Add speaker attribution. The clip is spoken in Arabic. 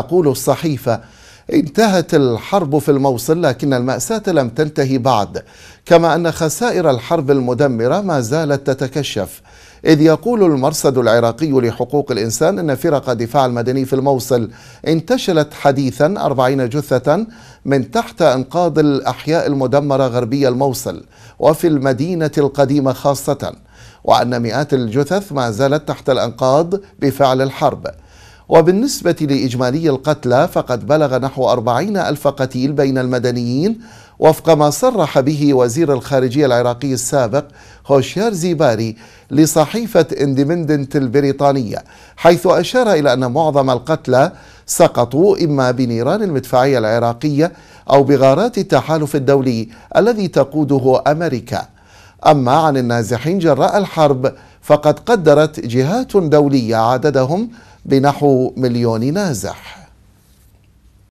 Speaker 1: تقول الصحيفة انتهت الحرب في الموصل لكن المأساة لم تنتهي بعد كما أن خسائر الحرب المدمرة ما زالت تتكشف إذ يقول المرصد العراقي لحقوق الإنسان أن فرق دفاع المدني في الموصل انتشلت حديثا 40 جثة من تحت أنقاض الأحياء المدمرة غربي الموصل وفي المدينة القديمة خاصة وأن مئات الجثث ما زالت تحت الأنقاض بفعل الحرب وبالنسبة لإجمالي القتلى فقد بلغ نحو أربعين ألف قتيل بين المدنيين وفق ما صرح به وزير الخارجية العراقي السابق هوشيار زيباري لصحيفة اندبندنت البريطانية حيث أشار إلى أن معظم القتلى سقطوا إما بنيران المدفعية العراقية أو بغارات التحالف الدولي الذي تقوده أمريكا أما عن النازحين جراء الحرب فقد قدرت جهات دولية عددهم بنحو مليون نازح